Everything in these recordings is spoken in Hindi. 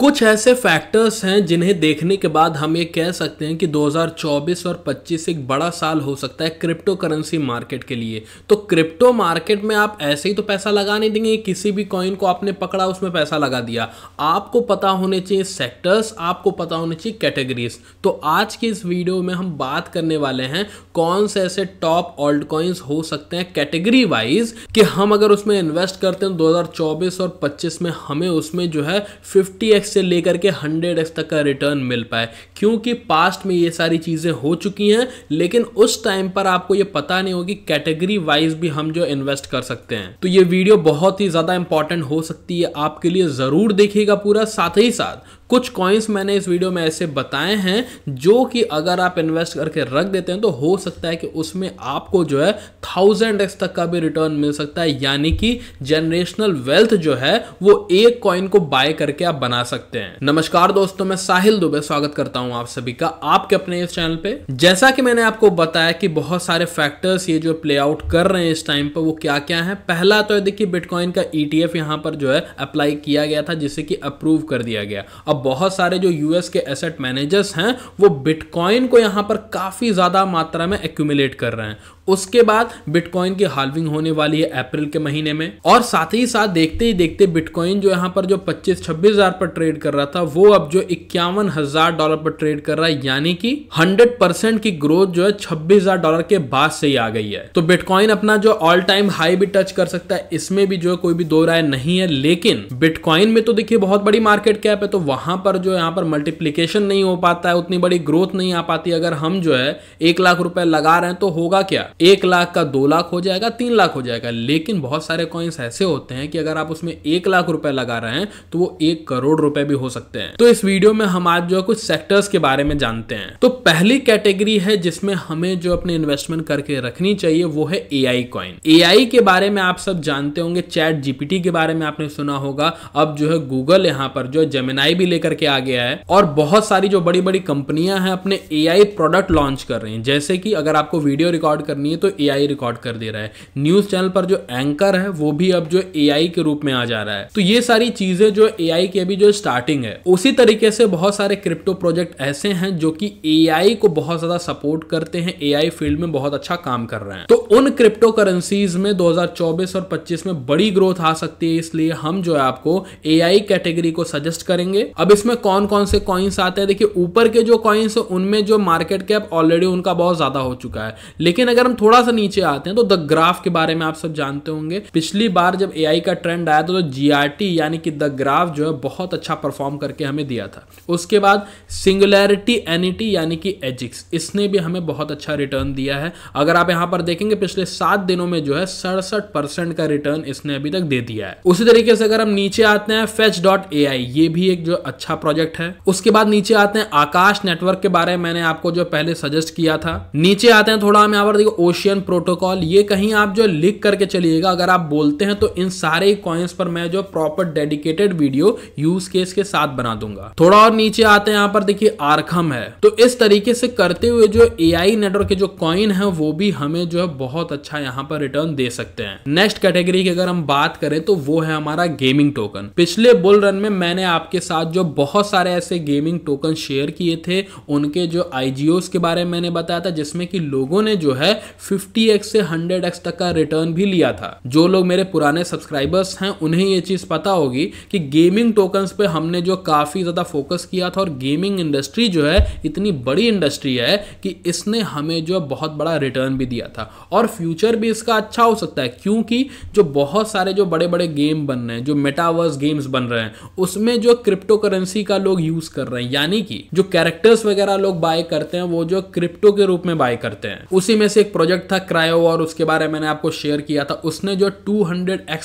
कुछ ऐसे फैक्टर्स हैं जिन्हें देखने के बाद हम ये कह सकते हैं कि 2024 और 25 एक बड़ा साल हो सकता है क्रिप्टो करेंसी मार्केट के लिए तो क्रिप्टो मार्केट में आप ऐसे ही तो पैसा लगा नहीं देंगे किसी भी कॉइन को आपने पकड़ा उसमें पैसा लगा दिया आपको पता होने चाहिए सेक्टर्स आपको पता होने चाहिए कैटेगरीज तो आज की इस वीडियो में हम बात करने वाले हैं कौन से ऐसे टॉप ऑल्ड कॉइन्स हो सकते हैं कैटेगरी वाइज कि हम अगर उसमें इन्वेस्ट करते हैं दो और पच्चीस में हमें उसमें जो है फिफ्टी एक्स से लेकर के हंड्रेड एक्स तक का रिटर्न मिल पाए क्योंकि पास्ट में ये सारी चीज़ें हो चुकी हैं लेकिन उस टाइम पर आपको ये पता नहीं होगी कैटेगरी वाइज भी हम जो इन्वेस्ट कर सकते हैं तो ये वीडियो बहुत ही ज़्यादा इंपॉर्टेंट हो सकती है आपके लिए ज़रूर देखिएगा पूरा साथ ही साथ कुछ कॉइन्स मैंने इस वीडियो में ऐसे बताए हैं जो कि अगर आप इन्वेस्ट करके रख देते हैं तो हो सकता है कि उसमें आपको जो है थाउजेंड एक्स तक का भी रिटर्न मिल सकता है यानी कि जनरेशनल वेल्थ जो है वो एक कॉइन को बाय करके आप बना सकते सकते हैं नमस्कार दोस्तों मैं साहिल दुबे स्वागत करता हूं आप सभी का आपके अपने इस चैनल पे जैसा कि मैंने आपको बताया कि बहुत सारे फैक्टर्स ये जो प्ले आउट कर रहे हैं इस टाइम पर वो क्या क्या है पहला तो देखिए बिटकॉइन का ईटीएफ e यहां पर जो है अप्लाई किया गया था जिसे कि अप्रूव कर दिया गया अब बहुत सारे जो यूएस के एसेट मैनेजर्स हैं वो बिटकॉइन को यहां पर काफी ज्यादा मात्रा में एक्यूमुलेट कर रहे हैं उसके बाद बिटकॉइन की हाल्विंग होने वाली है अप्रैल के महीने में और साथ ही साथ देखते ही देखते बिटकॉइन जो यहां पर जो 25 छब्बीस हजार पर ट्रेड ट्रेड कर रहा था वो अब जो इक्यावन हजार डॉलर पर ट्रेड कर रहा है यानी कि 100 परसेंट की ग्रोथ जो है छब्बीस हजार डॉलर के बाद से ही आ गई है तो बिटकॉइन अपना जो ऑल टाइम हाई भी टच कर सकता है इसमें भी जो है कोई भी दो राय नहीं है लेकिन बिटकॉइन में तो देखिए बहुत बड़ी मार्केट कैप है तो वहां पर जो यहाँ पर मल्टीप्लीकेशन नहीं हो पाता है उतनी बड़ी ग्रोथ नहीं आ पाती अगर हम जो है एक लाख रुपए लगा रहे हैं तो होगा क्या एक लाख का दो लाख हो जाएगा तीन लाख हो जाएगा लेकिन बहुत सारे कॉइन्स ऐसे होते हैं कि अगर आप उसमें एक लाख रुपए लगा रहे हैं तो वो एक करोड़ रुपए पे भी हो सकते हैं तो इस वीडियो में हम आज जो है कुछ सेक्टर्स के बारे में जानते हैं तो पहली कैटेगरी है जिसमें हमें जो अपने इन्वेस्टमेंट करके रखनी चाहिए वो है ए आई कॉइन ए आई के बारे में आप सब जानते होंगे चैट जीपीटी के बारे में आपने सुना होगा अब जो है गूगल यहाँ पर जो जेमेनाई भी लेकर के आ गया है और बहुत सारी जो बड़ी बड़ी कंपनियां हैं अपने ए प्रोडक्ट लॉन्च कर रही हैं जैसे कि अगर आपको वीडियो रिकॉर्ड करनी है तो ए रिकॉर्ड कर दे रहा है न्यूज चैनल पर जो एंकर है वो भी अब जो ए के रूप में आ जा रहा है तो ये सारी चीजें जो ए आई के अभी जो स्टार्ट स्टार्टिंग है उसी तरीके से बहुत सारे क्रिप्टो प्रोजेक्ट ऐसे हैं जो कि एआई को बहुत ज्यादा सपोर्ट करते हैं एआई फील्ड में बहुत अच्छा काम कर रहे हैं तो उन क्रिप्टो करेंसीज में 2024 और 25 में बड़ी ग्रोथ आ सकती है इसलिए हम जो है आपको ए कैटेगरी को सजेस्ट करेंगे अब इसमें कौन कौन से कॉइन्स आते हैं देखिए ऊपर के जो कॉइन्स है उनमें जो मार्केट कैप ऑलरेडी उनका बहुत ज्यादा हो चुका है लेकिन अगर हम थोड़ा सा नीचे आते हैं तो द ग्राफ के बारे में आप सब जानते होंगे पिछली बार जब एआई का ट्रेंड आया था तो जीआरटी यानी कि द ग्राफ जो है बहुत अच्छा अच्छा परफॉर्म करके हमें दिया था उसके बाद सिंगुलैरिटी एनिटी यानी कि एजिक्स इसने भी हमें बहुत अच्छा रिटर्न दिया है अगर आप यहाँ पर देखेंगे पिछले सात दिनों में जो है सड़सठ परसेंट का रिटर्न इसने अभी तक दे दिया है उसी तरीके से अगर हम नीचे आते हैं फेच डॉट ए आई ये भी एक जो अच्छा प्रोजेक्ट है उसके बाद नीचे आते हैं आकाश नेटवर्क के बारे में मैंने आपको जो पहले सजेस्ट किया था नीचे आते हैं थोड़ा हम यहाँ पर देखो ओशियन प्रोटोकॉल ये कहीं आप जो लिख करके चलिएगा अगर आप बोलते हैं तो इन सारे कॉइन्स पर मैं जो प्रॉपर डेडिकेटेड वीडियो यूज के केस के साथ बना दूंगा थोड़ा और नीचे आते हैं यहाँ पर देखिए आरखम है तो इस तरीके से करते हुए जो ए आई नेटवर्क के जो कॉइन है वो भी हमें जो है बहुत अच्छा यहाँ पर रिटर्न दे सकते हैं नेक्स्ट कैटेगरी की अगर हम बात करें तो वो है हमारा गेमिंग टोकन पिछले बुल रन में मैंने आपके साथ जो बहुत सारे ऐसे गेमिंग टोकन शेयर किए थे उनके जो आईजीओस के बारे में मैंने बताया था जिसमें कि लोगों ने जो है 50x से 100x तक का रिटर्न भी लिया था जो लोग मेरे पुराने सब्सक्राइबर्स हैं उन्हें ये चीज पता होगी कि गेमिंग टोकन पे हमने जो काफ़ी ज़्यादा फोकस किया था और गेमिंग इंडस्ट्री जो है इतनी बड़ी इंडस्ट्री है कि इसने हमें जो बहुत बड़ा रिटर्न भी दिया था और फ्यूचर भी इसका अच्छा हो सकता है क्योंकि जो बहुत सारे जो बड़े बड़े गेम बन रहे हैं जो मेटावर्स गेम्स बन रहे हैं उसमें जो क्रिप्टो करेंसी का लोग यूज़ कर रहे हैं यानी कि जो कैरेक्टर्स वगैरह लोग बाय करते हैं वो जो क्रिप्टो के रूप में बाय करते हैं उसी में से एक प्रोजेक्ट था क्रायो और उसके बारे में मैंने आपको शेयर किया था उसने जो टू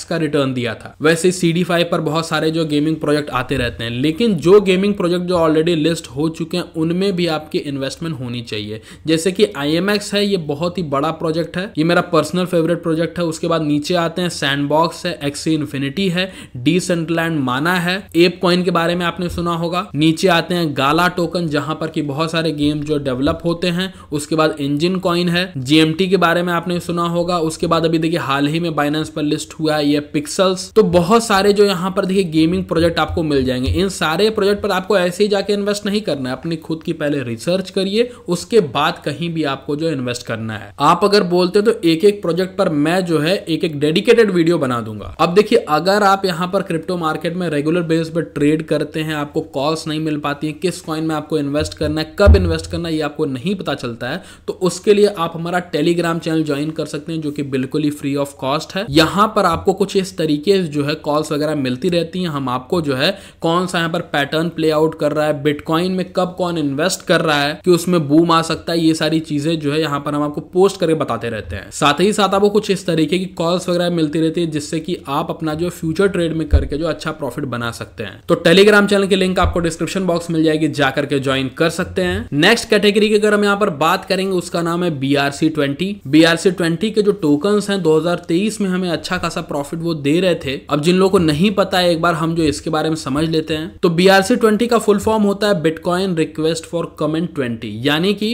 का रिटर्न दिया था वैसे सी पर बहुत सारे जो गेमिंग प्रोजेक्ट आते आते रहते हैं लेकिन जो गेमिंग प्रोजेक्ट जो ऑलरेडी लिस्ट हो चुके हैं उनमें भी आपकी इन्वेस्टमेंट होनी चाहिए जैसे कि आई है ये बहुत ही बड़ा प्रोजेक्ट है ये मेरा पर्सनल फेवरेट प्रोजेक्ट है उसके बाद नीचे आते हैं सैंडबॉक्स है एक्सी इन्फिनिटी है डी सेंटलैंड माना है एप कॉइन के बारे में आपने सुना होगा नीचे आते हैं गाला टोकन जहां पर की बहुत सारे गेम जो डेवलप होते हैं उसके बाद इंजिन कॉइन है जीएमटी के बारे में आपने सुना होगा उसके बाद अभी देखिए हाल ही में बाइनेंस पर लिस्ट हुआ है ये पिक्सल्स तो बहुत सारे जो यहाँ पर देखिए गेमिंग प्रोजेक्ट आपको मिल जाएंगे इन सारे प्रोजेक्ट पर आपको ऐसे ही जाके इन्वेस्ट नहीं करना है अपनी खुद की पहले रिसर्च करिए उसके बाद कहीं भी आपको जो इन्वेस्ट करना है आप अगर बोलते हो तो एक एक प्रोजेक्ट पर मैं जो है एक एक डेडिकेटेड वीडियो बना दूंगा अब देखिए अगर आप यहाँ पर क्रिप्टो मार्केट में रेगुलर बेस पर ट्रेड करते हैं आपको कॉल्स नहीं मिल पाती है किस कॉइन में आपको इन्वेस्ट करना है कब इन्वेस्ट करना है ये आपको नहीं पता चलता है तो उसके लिए आप हमारा टेलीग्राम चैनल ज्वाइन कर सकते हैं जो कि बिल्कुल ही फ्री ऑफ कॉस्ट है यहाँ पर आपको कुछ इस तरीके जो है कॉल्स वगैरह मिलती रहती हैं हम आपको जो है कौन सा यहाँ पर पैटर्न प्ले आउट कर रहा है बिटकॉइन में कब कौन इन्वेस्ट कर रहा है कि उसमें बूम आ सकता है ये सारी चीजें जो है यहाँ पर हम आपको पोस्ट करके बताते रहते हैं साथ ही साथ आपको कुछ इस तरीके की कॉल्स वगैरह मिलती रहती है जिससे कि आप अपना जो फ्यूचर ट्रेड में करके जो अच्छा प्रॉफिट बना सकते हैं तो टेलीग्राम चैनल की लिंक आपको डिस्क्रिप्शन बॉक्स मिल जाएगी जाकर के ज्वाइन कर सकते हैं नेक्स्ट कैटेगरी की अगर हम यहाँ पर बात करेंगे उसका नाम है B R C twenty B R C twenty के जो टोकन है दो हजार तेईस में हमें अच्छा खासा प्रॉफिट वो दे रहे थे अब जिन लोगों को नहीं पता है एक बार हम जो इसके बारे में समझ समझ लेते हैं तो बीआरसी ट्वेंटी का फुल फॉर्म होता है bitcoin request for comment twenty यानी कि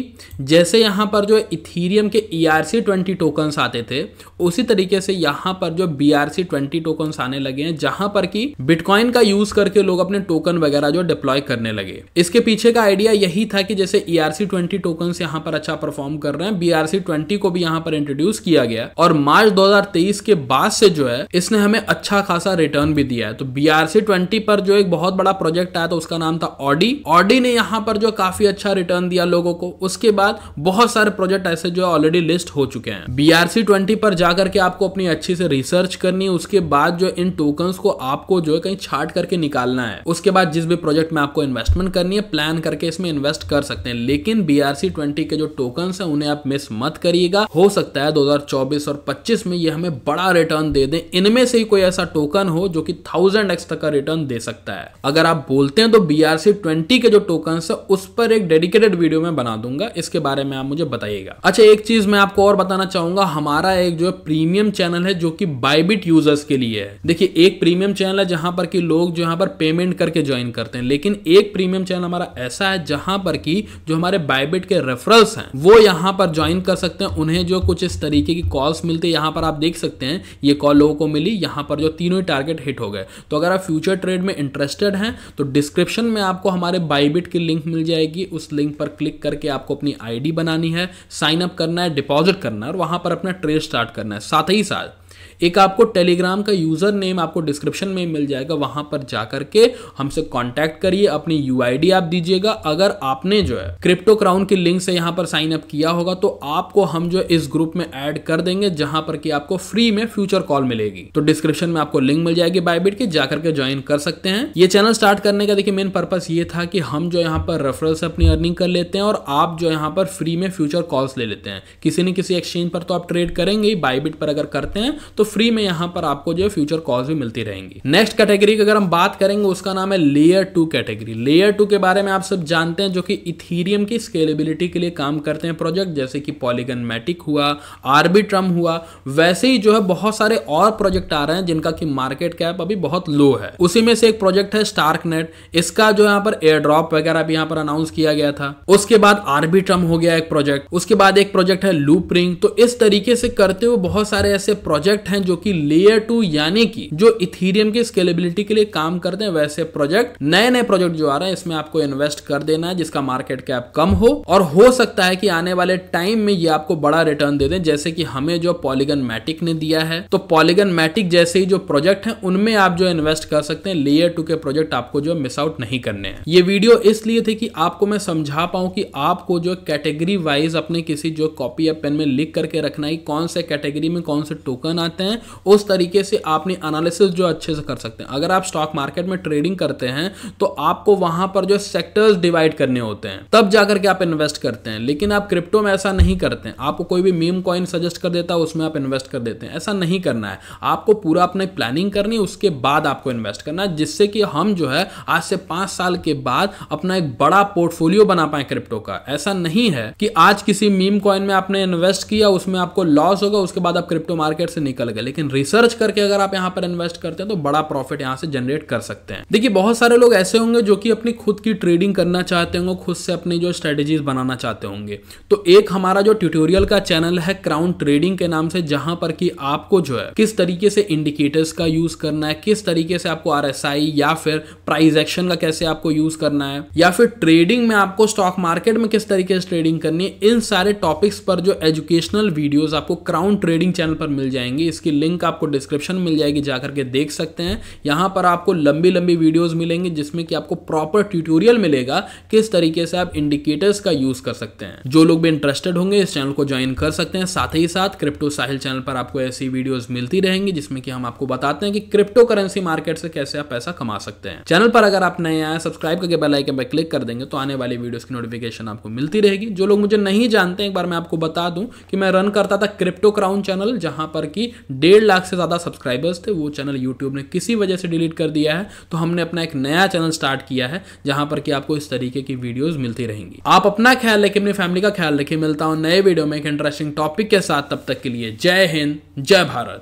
जैसे यहां पर जो इथीरियम के E R C twenty token आते थे उसी तरीके से यहां पर जो B R C twenty token आने लगे हैं जहां पर की बिटकॉइन का यूज करके लोग अपने टोकन वगैरह जो डिप्लॉय करने लगे इसके पीछे का आइडिया यही था कि जैसे E R C twenty token यहाँ पर अच्छा परफॉर्म कर रहे हैं बी आर सी ट्वेंटी को भी यहाँ पर इंट्रोड्यूस किया गया और मार्च दो हजार तेईस के बाद से जो है इसने हमें अच्छा खासा रिटर्न भी दिया है तो बी आर सी ट्वेंटी पर जो है एक बहुत बड़ा प्रोजेक्ट आया था उसका नाम था ऑडी ऑडी ने यहाँ पर जो काफी अच्छा रिटर्न दिया लोगों को उसके बाद बहुत सारे प्रोजेक्ट ऐसे जो ऑलरेडी लिस्ट हो चुके हैं बीआरसी ट्वेंटी पर जाकर के आपको अपनी अच्छी से रिसर्च करनी है उसके बाद जो इन टोकन को आपको जो है कहीं छाट करके निकालना है उसके बाद जिस भी प्रोजेक्ट में आपको इन्वेस्टमेंट करनी है प्लान करके इसमें इन्वेस्ट कर सकते हैं लेकिन बीआरसी ट्वेंटी के जो टोकन है उन्हें आप मिस मत करिएगा हो सकता है 2024 और पच्चीस में ये हमें बड़ा रिटर्न दे दें इनमें से ही कोई ऐसा टोकन हो जो कि थाउजेंड एक्स तक का रिटर्न दे सकते सकता है अगर आप बोलते हैं तो बी आर सी ट्वेंटी के जो टोकन है उस पर एक डेडिकेटेड वीडियो में बना दूंगा इसके बारे में आप मुझे बताइएगा अच्छा एक चीज मैं आपको और बताना चाहूंगा हमारा एक जो प्रीमियम चैनल है जो कि बाइबिट यूजर्स के लिए है देखिए एक प्रीमियम चैनल है जहां पर कि लोग जो यहाँ पर पेमेंट करके ज्वाइन करते हैं लेकिन एक प्रीमियम चैनल हमारा ऐसा है जहां पर कि जो हमारे बाइबिट के रेफरल्स हैं वो यहाँ पर ज्वाइन कर सकते हैं उन्हें जो कुछ इस तरीके की कॉल्स मिलते हैं यहाँ पर आप देख सकते हैं ये कॉल लोगों को मिली यहाँ पर जो तीनों ही टारगेट हिट हो गए तो अगर आप फ्यूचर ट्रेड में इंटरेस्टेड हैं तो डिस्क्रिप्शन में आपको हमारे बाईबिट की लिंक मिल जाएगी उस लिंक पर क्लिक करके आपको अपनी आईडी बनानी है साइन अप करना है डिपॉजिट करना है और वहाँ पर अपना ट्रेड स्टार्ट करना है साथ ही साथ एक आपको टेलीग्राम का यूज़र नेम आपको डिस्क्रिप्शन में मिल जाएगा वहां पर जाकर के हमसे कॉन्टेक्ट करिए अपनी यू आप दीजिएगा अगर आपने जो है क्रिप्टो क्राउन की लिंक से यहाँ पर साइन अप किया होगा तो आपको हम जो इस ग्रुप में ऐड कर देंगे जहां पर कि आपको फ्री में फ्यूचर कॉल मिलेगी तो डिस्क्रिप्शन में आपको लिंक मिल जाएगी बायबिट की जाकर के ज्वाइन कर सकते हैं ये चैनल स्टार्ट करने का देखिए मेन पर्पस ये था कि हम जो यहाँ पर रेफरल से अपनी अर्निंग कर लेते हैं और आप जो यहाँ पर फ्री में फ्यूचर कॉल्स ले लेते हैं किसी न किसी एक्सचेंज पर तो आप ट्रेड करेंगे ही बाइबिट पर अगर करते हैं तो फ्री में यहाँ पर आपको जो फ्यूचर कॉल्स भी मिलती रहेंगी नेक्स्ट कैटेगरी की अगर हम बात करेंगे उसका नाम है layer two category layer two के बारे में आप सब जानते हैं जो कि इथीरियम की स्केलेबिलिटी के लिए काम करते हैं प्रोजेक्ट जैसे कि पॉलीगन मैटिक हुआ आर्बिट्रम हुआ वैसे ही जो है बहुत सारे और प्रोजेक्ट आ रहे हैं जिनका की मार्केट कैप अभी बहुत लो है उसी में से एक प्रोजेक्ट है स्टार्क इसका जो यहाँ पर एयर ड्रॉप वगैरह भी यहाँ पर अनाउंस किया गया था उसके बाद आर्बिट्रम हो गया एक प्रोजेक्ट उसके बाद एक प्रोजेक्ट है लूप रिंग तो इस तरीके से करते हुए बहुत सारे ऐसे प्रोजेक्ट हैं हैं जो कि लेयर टू यानी कि जो इथीरियम की स्केलेबिलिटी के लिए काम करते हैं वैसे प्रोजेक्ट नए नए प्रोजेक्ट जो आ रहे हैं इसमें आपको इन्वेस्ट कर देना है जिसका मार्केट कैप कम हो और हो सकता है कि आने वाले टाइम में ये आपको बड़ा रिटर्न दे दें जैसे कि हमें जो पॉलीगन मैटिक ने दिया है तो पॉलीगन मैटिक जैसे ही जो प्रोजेक्ट है उनमें आप जो इन्वेस्ट कर सकते हैं लेयर टू के प्रोजेक्ट आपको जो मिस आउट नहीं करने हैं ये वीडियो इसलिए थी कि आपको मैं समझा पाऊं कि आपको जो कैटेगरी वाइज अपने किसी जो कॉपी या पेन में लिख करके रखना है कौन से कैटेगरी में कौन से टोकन आते हैं सकते हैं उस तरीके से आपने एनालिसिस जो अच्छे से कर सकते हैं अगर आप स्टॉक मार्केट में ट्रेडिंग करते हैं तो आपको वहां पर जो सेक्टर्स डिवाइड करने होते हैं तब जाकर के आप इन्वेस्ट करते हैं लेकिन आप क्रिप्टो में ऐसा नहीं करते हैं आपको कोई भी मीम कॉइन सजेस्ट कर देता है उसमें आप इन्वेस्ट कर देते हैं ऐसा नहीं करना है आपको पूरा अपने प्लानिंग करनी है उसके बाद आपको इन्वेस्ट करना है जिससे कि हम जो है आज से पांच साल के बाद अपना एक बड़ा पोर्टफोलियो बना पाए क्रिप्टो का ऐसा नहीं है कि आज किसी मीम कॉइन में आपने इन्वेस्ट किया उसमें आपको लॉस होगा उसके बाद आप क्रिप्टो मार्केट से निकल लगेगा लेकिन रिसर्च करके अगर आप यहाँ पर इन्वेस्ट करते हैं तो बड़ा प्रॉफिट यहाँ से जनरेट कर सकते हैं देखिए बहुत सारे लोग ऐसे होंगे जो कि अपनी खुद की ट्रेडिंग करना चाहते होंगे खुद से अपनी जो स्ट्रेटेजीज बनाना चाहते होंगे तो एक हमारा जो ट्यूटोरियल का चैनल है क्राउन ट्रेडिंग के नाम से जहां पर कि आपको जो है किस तरीके से इंडिकेटर्स का यूज करना है किस तरीके से आपको आर या फिर प्राइस एक्शन का कैसे आपको यूज करना है या फिर ट्रेडिंग में आपको स्टॉक मार्केट में किस तरीके से ट्रेडिंग करनी है इन सारे टॉपिक्स पर जो एजुकेशनल वीडियोस आपको क्राउन ट्रेडिंग चैनल पर मिल जाएंगे इस इसकी लिंक आपको डिस्क्रिप्शन मिल जाएगी जाकर के देख सकते हैं यहाँ पर आपको लंबी लंबी वीडियोज़ मिलेंगी जिसमें कि आपको प्रॉपर ट्यूटोरियल मिलेगा किस तरीके से आप इंडिकेटर्स का यूज़ कर सकते हैं जो लोग भी इंटरेस्टेड होंगे इस चैनल को ज्वाइन कर सकते हैं साथ ही साथ क्रिप्टो साहिल चैनल पर आपको ऐसी वीडियोज मिलती रहेंगी जिसमें कि हम आपको बताते हैं कि क्रिप्टो करेंसी मार्केट से कैसे आप पैसा कमा सकते हैं चैनल पर अगर आप नए आए सब्सक्राइब करके बेल आइकन पर क्लिक कर देंगे तो आने वाली वीडियोस की नोटिफिकेशन आपको मिलती रहेगी जो लोग मुझे नहीं जानते एक बार मैं आपको बता दूं कि मैं रन करता था क्रिप्टो क्राउन चैनल जहां पर कि डेढ़ लाख से ज़्यादा सब्सक्राइबर्स थे वो चैनल यूट्यूब ने किसी वजह से डिलीट कर दिया है तो हमने अपना एक नया चैनल स्टार्ट किया है जहाँ पर कि आपको इस तरीके की वीडियोज़ मिलती रहेंगी आप अपना ख्याल रखें अपनी फैमिली का ख्याल रखें मिलता हूँ नए वीडियो में एक इंटरेस्टिंग टॉपिक के साथ तब तक के लिए जय हिंद जय भारत